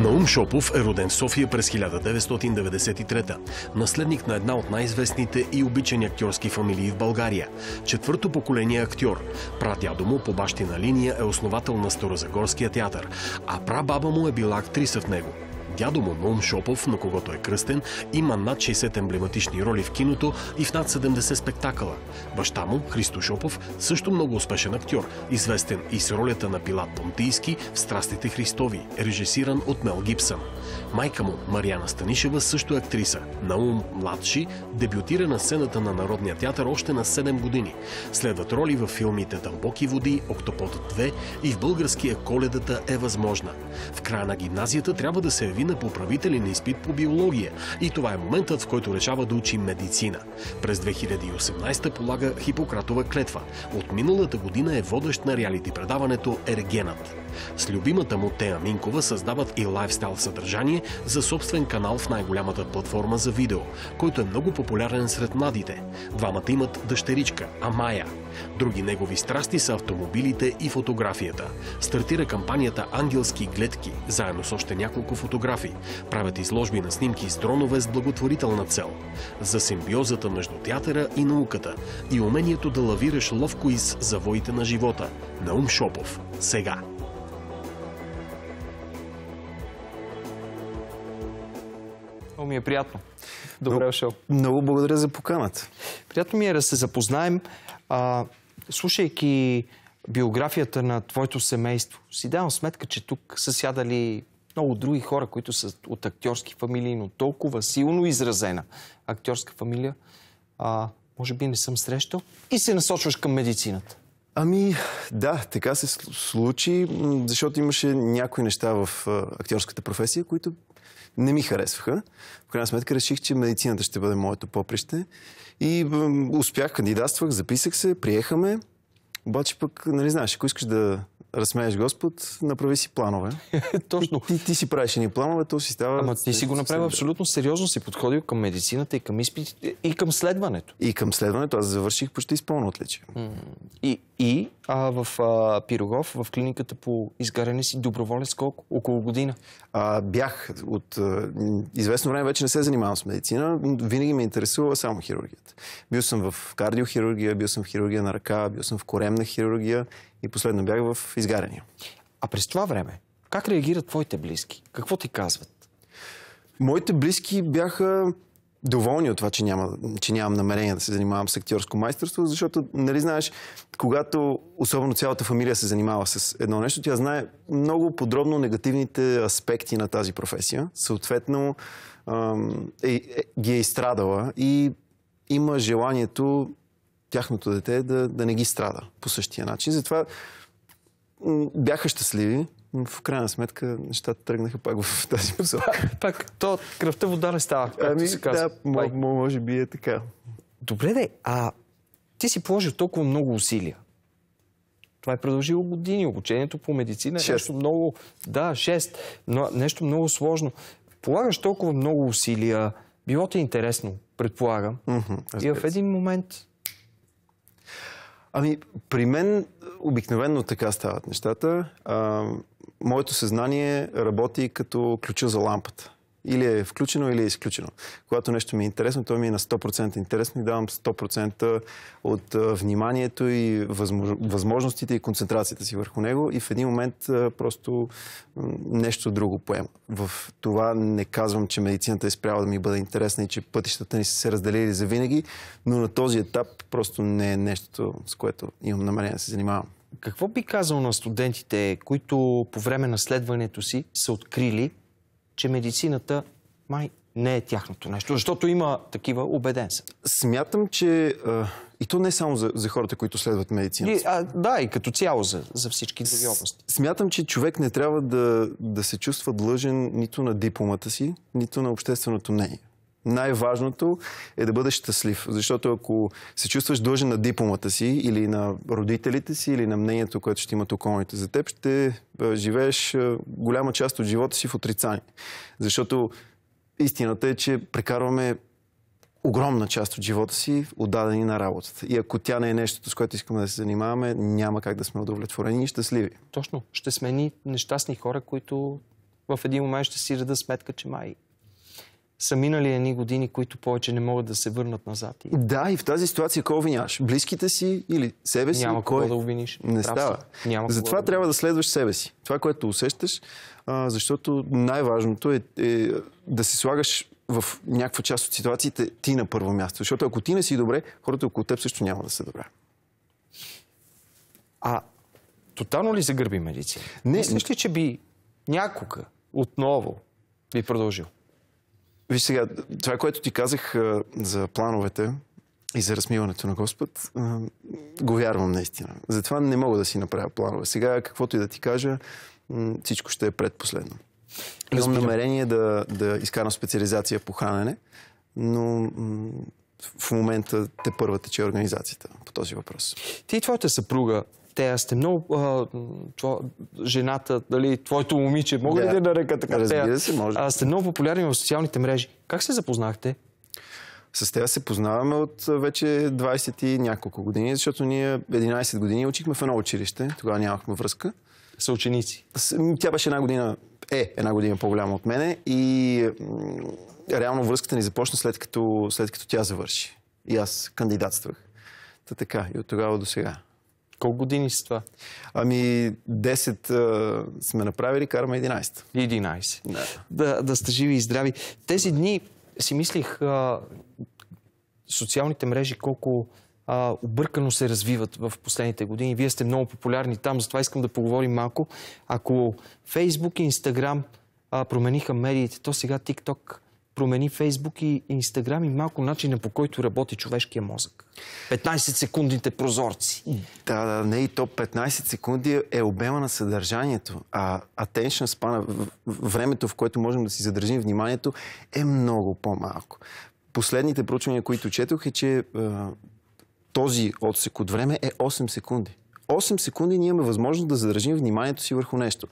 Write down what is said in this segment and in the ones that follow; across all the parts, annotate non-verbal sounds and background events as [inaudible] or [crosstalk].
Наум Шопов е роден в София през 1993 наследник на една от най-известните и обичани актьорски фамилии в България. Четвърто поколение актьор. Прадядо му по бащина линия е основател на Старозагорския театър, а прабаба му е била актриса в него. Дядо му Мом Шопов, на когото е кръстен, има над 60 емблематични роли в киното и в над 70 спектакъла. Баща му, Христо Шопов, също много успешен актьор, известен и с ролята на Пилат Понтийски в Страстите Христови, режисиран от Мел Гибсън. Майка му, Марияна Станишева, също е актриса. Наум Младши дебютира на сцената на Народния театър още на 7 години. Следват роли в филмите Дълбоки води, Октопод 2 и в българския Коледата е възможна. В края на гимназията трябва да се яви година по правителен изпит по биология и това е моментът, в който решава да учи медицина. През 2018 полага Хипократова клетва. От миналата година е водещ на реалити предаването Ергенът. С любимата му Тея Минкова създават и лайфстайл съдържание за собствен канал в най-голямата платформа за видео, който е много популярен сред младите. Двамата имат дъщеричка, Амая. Други негови страсти са автомобилите и фотографията. Стартира кампанията Ангелски гледки, заедно с още няколко фотографии фотографи, правят изложби на снимки с дронове с благотворителна цел. За симбиозата между театъра и науката и умението да лавираш ловко из завоите на живота. Наум Шопов. Сега. Много ми е приятно. Добре дошъл. Много благодаря за поканата. Приятно ми е да се запознаем. А, слушайки биографията на твоето семейство, си давам сметка, че тук са сядали много други хора, които са от актьорски фамилии, но толкова силно изразена актьорска фамилия, а, може би не съм срещал и се насочваш към медицината. Ами, да, така се случи, защото имаше някои неща в актьорската професия, които не ми харесваха. В крайна сметка реших, че медицината ще бъде моето поприще. И успях, кандидатствах, записах се, приехаме. Обаче пък, нали знаеш, ако искаш да разсмееш Господ, направи си планове. [laughs] Точно. Ти, ти си правиш ни планове, то си става... Ама ти си го направил е, абсолютно сериозно, си подходил към медицината и към изпитите, и към следването. И към следването. Аз завърших почти с пълно отличие. И, и а, в а, Пирогов, в клиниката по изгаряне си доброволец колко около година? А, бях от а, известно време, вече не се занимавам с медицина, винаги ме интересува само хирургията. Бил съм в кардиохирургия, бил съм в хирургия на ръка, бил съм в коремна хирургия и последно бях в изгаряния. А през това време, как реагират твоите близки? Какво ти казват? Моите близки бяха доволни от това, че, няма, че нямам намерение да се занимавам с актьорско майсторство, защото, нали знаеш, когато особено цялата фамилия се занимава с едно нещо, тя знае много подробно негативните аспекти на тази професия. Съответно, е, е, ги е изстрадала и има желанието тяхното дете да, да не ги страда по същия начин. Затова бяха щастливи, в крайна сметка нещата тръгнаха пак в тази посока. Пак, пак то кръвта вода не става, както ами, се казва. Да, може би е така. Добре, де, а ти си положил толкова много усилия. Това е продължило години. Обучението по медицина е нещо много... Да, 6. Но нещо много сложно. Полагаш толкова много усилия. Било ти интересно, предполагам. и в един момент... Ами, при мен Обикновено така стават нещата. А, моето съзнание работи като ключа за лампата или е включено, или е изключено. Когато нещо ми е интересно, то ми е на 100% интересно и давам 100% от вниманието и възможностите и концентрацията си върху него и в един момент просто нещо друго поема. В това не казвам, че медицината е спряла да ми бъде интересна и че пътищата ни са се разделили за винаги, но на този етап просто не е нещото, с което имам намерение да се занимавам. Какво би казал на студентите, които по време на следването си са открили, че медицината май не е тяхното нещо, защото има такива, убеден Смятам, че а, и то не е само за, за хората, които следват медицината. И, а, да, и като цяло за, за всички други области. Смятам, че човек не трябва да, да се чувства длъжен нито на дипломата си, нито на общественото мнение най-важното е да бъдеш щастлив. Защото ако се чувстваш дължен на дипломата си или на родителите си или на мнението, което ще имат околните за теб, ще живееш голяма част от живота си в отрицание. Защото истината е, че прекарваме огромна част от живота си отдадени на работата. И ако тя не е нещото, с което искаме да се занимаваме, няма как да сме удовлетворени и щастливи. Точно. Ще смени нещастни хора, които в един момент ще си дадат сметка, че май са минали едни години, които повече не могат да се върнат назад. Да, и в тази ситуация кой обвиняваш? Близките си или себе си? Няма кой да обвиниш. Не Прав става. Няма Затова да трябва да следваш себе си. Това, което усещаш, защото най-важното е, е да се слагаш в някаква част от ситуациите ти на първо място. Защото ако ти не си добре, хората около теб също няма да са добре. А тотално ли загърби медицина? Не. Мислиш ли, че би някога отново би продължил? Виж сега, това, което ти казах за плановете и за размиването на Господ, го вярвам наистина. Затова не мога да си направя планове. Сега, каквото и да ти кажа, всичко ще е предпоследно. Имам намерение да, да изкарам специализация по хранене, но в момента те първа тече е организацията по този въпрос. Ти и твоята съпруга те, аз сте много... А, това, жената, дали, твоето момиче, мога да. ли да нарека така? Разбира се, може. Аз сте много популярни в социалните мрежи. Как се запознахте? С тея се познаваме от вече 20 и няколко години, защото ние 11 години учихме в едно училище, тогава нямахме връзка. Са ученици? Тя беше една година, е, една година по-голяма от мене и реално връзката ни започна след като, след като тя завърши. И аз кандидатствах. Та така, и от тогава до сега. Колко години си това? Ами 10 сме направили, караме 11. 11. Да. да, да сте живи и здрави. Тези дни си мислих а, социалните мрежи колко а, объркано се развиват в последните години. Вие сте много популярни там, затова искам да поговорим малко. Ако Фейсбук и Инстаграм промениха медиите, то сега Тикток промени Фейсбук и Инстаграм и малко начина по който работи човешкия мозък. 15-секундните прозорци. Да, да, не и то 15 секунди е обема на съдържанието, а attention span, времето в което можем да си задържим вниманието е много по-малко. Последните проучвания, които четох е, че е, този отсек от време е 8 секунди. 8 секунди ние имаме възможност да задържим вниманието си върху нещо.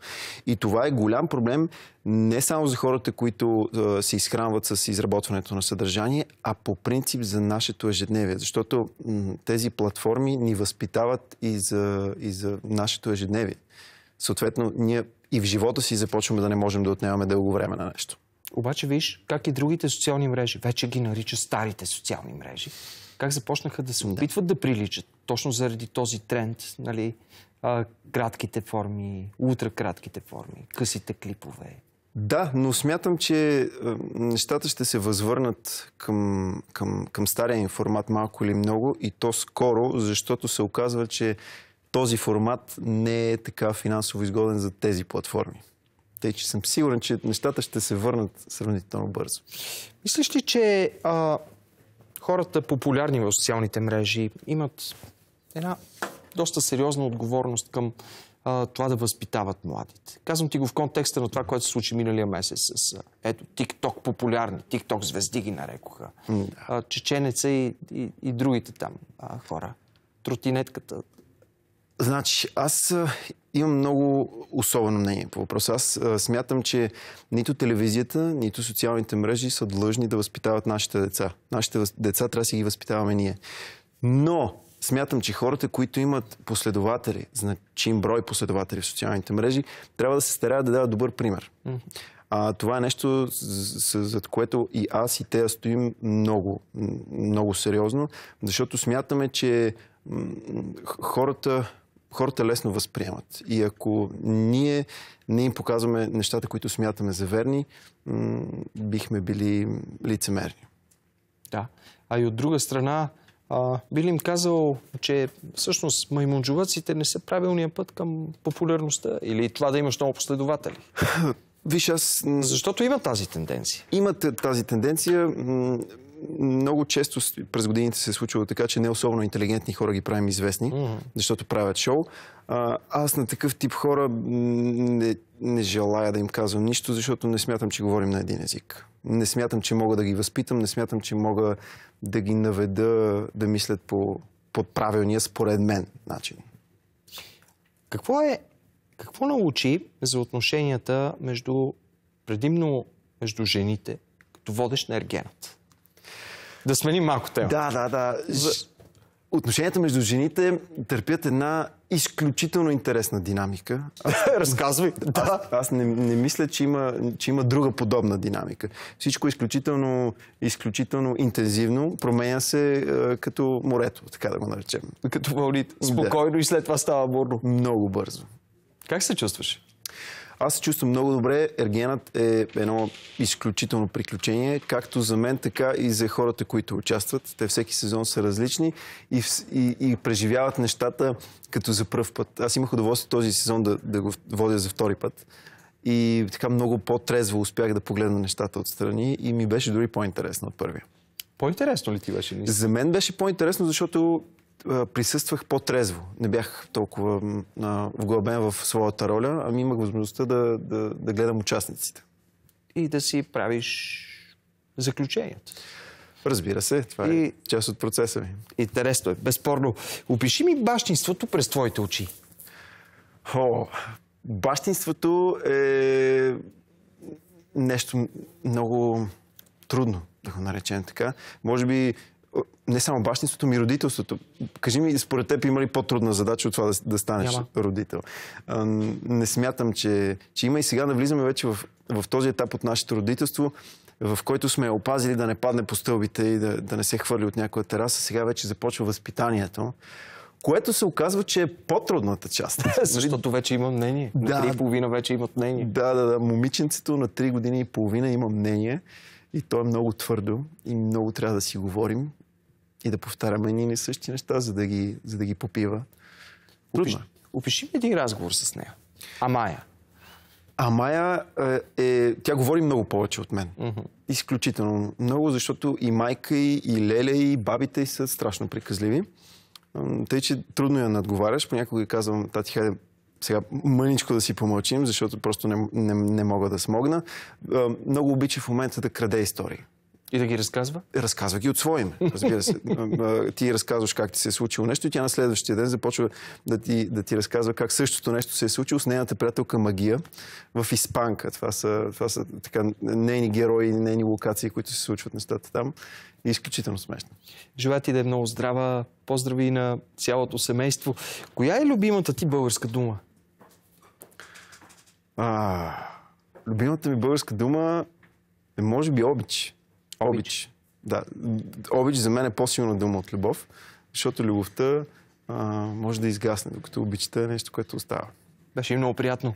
И това е голям проблем не само за хората, които се изхранват с изработването на съдържание, а по принцип за нашето ежедневие. Защото тези платформи ни възпитават и за, и за нашето ежедневие. Съответно, ние и в живота си започваме да не можем да отнемаме дълго време на нещо. Обаче виж как и другите социални мрежи, вече ги нарича старите социални мрежи, как започнаха да се опитват да, да приличат. Точно заради този тренд, нали, а, кратките форми, ултракратките форми, късите клипове. Да, но смятам, че нещата ще се възвърнат към, към, към стария им формат малко или много и то скоро, защото се оказва, че този формат не е така финансово изгоден за тези платформи. Тъй, че съм сигурен, че нещата ще се върнат сравнително бързо. Мислиш ли, че а, хората, популярни в социалните мрежи, имат една доста сериозна отговорност към а, това да възпитават младите. Казвам ти го в контекста на това, което се случи миналия месец с ето, TikTok популярни, TikTok звезди ги нарекоха, mm, да. а, чеченеца и, и, и другите там а, хора. Тротинетката, Значи, аз имам много особено мнение по въпроса. Аз смятам, че нито телевизията, нито социалните мрежи са длъжни да възпитават нашите деца. Нашите деца трябва да си ги възпитаваме ние. Но смятам, че хората, които имат последователи, значим брой последователи в социалните мрежи, трябва да се стараят да дават добър пример. А, това е нещо, зад което и аз и те стоим много, много сериозно, защото смятаме, че хората хората лесно възприемат. И ако ние не им показваме нещата, които смятаме за верни, бихме били лицемерни. Да. А и от друга страна, би ли им казал, че всъщност маймунджуваците не са правилния път към популярността или това да имаш много последователи? Виж, аз... Защото има тази тенденция. Имате тази тенденция много често през годините се е случило така, че не особено интелигентни хора ги правим известни, mm-hmm. защото правят шоу. А, аз на такъв тип хора не, не желая да им казвам нищо, защото не смятам, че говорим на един език. Не смятам, че мога да ги възпитам, не смятам, че мога да ги наведа да мислят по, по правилния, според мен, начин. Какво е, какво научи за отношенията между, предимно между жените, като водещ на ергената? Да сменим малко тема. Да, да, да. За... Отношенията между жените търпят една изключително интересна динамика. [laughs] Разказвай. Да. Аз, аз не, не мисля, че има, че има друга подобна динамика. Всичко е изключително, изключително интензивно. Променя се е, като морето, така да го наречем. Като вълните. Спокойно да. и след това става бурно. Много бързо. Как се чувстваш? Аз се чувствам много добре. Ергенът е едно изключително приключение, както за мен, така и за хората, които участват. Те всеки сезон са различни и, и, и преживяват нещата като за първ път. Аз имах удоволствие този сезон да, да го водя за втори път. И така много по-трезво успях да погледна нещата отстрани и ми беше дори по-интересно от първия. По-интересно ли ти беше? За мен беше по-интересно, защото присъствах по-трезво. Не бях толкова вглъбен в своята роля, ами имах възможността да, да, да гледам участниците. И да си правиш заключението. Разбира се, това е и... е част от процеса ми. Интересно е, безспорно. Опиши ми бащинството през твоите очи. О, бащинството е нещо много трудно, да го наречем така. Може би не само бащинството, ми родителството. Кажи ми, според теб има ли по-трудна задача от това да, да станеш Няма. родител? А, не смятам, че, че има и сега да влизаме вече в, в този етап от нашето родителство, в който сме опазили да не падне по стълбите и да, да не се хвърли от някоя тераса. Сега вече започва възпитанието което се оказва, че е по-трудната част. [laughs] Нали? Защото вече има мнение. Да, на три и половина вече имат мнение. Да, да, да. Момиченцето на 3 години и половина има мнение и то е много твърдо и много трябва да си говорим и да повтаряме ние същи неща, за да ги, за да ги попива. Опиш, опиши ми един разговор с нея. Амая. Амая е... е тя говори много повече от мен. Mm-hmm. Изключително много, защото и майка и, и леле и бабите са страшно приказливи. Тъй, че трудно я надговаряш. Понякога казвам, тати, хайде сега мъничко да си помълчим, защото просто не, не, не мога да смогна. Много обича в момента да краде истории. И да ги разказва? Разказва ги от своим. Разбира се. [laughs] ти разказваш как ти се е случило нещо и тя на следващия ден започва да ти, да ти разказва как същото нещо се е случило с нейната приятелка Магия в Испанка. Това са, това са така, нейни герои, нейни локации, които се случват нещата там. И изключително смешно. Желая ти да е много здрава. Поздрави на цялото семейство. Коя е любимата ти българска дума? А, любимата ми българска дума е може би обич. Обич. Да. Обич за мен е по-силна дума от любов, защото любовта а, може да изгасне, докато обичата е нещо, което остава. Беше много приятно.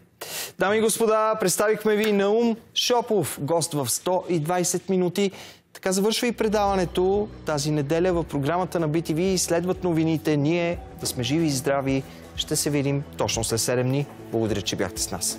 Дами и господа, представихме ви Наум Шопов, гост в 120 минути. Така завършва и предаването тази неделя в програмата на BTV. Следват новините. Ние да сме живи и здрави. Ще се видим точно след 7 дни. Благодаря, че бяхте с нас.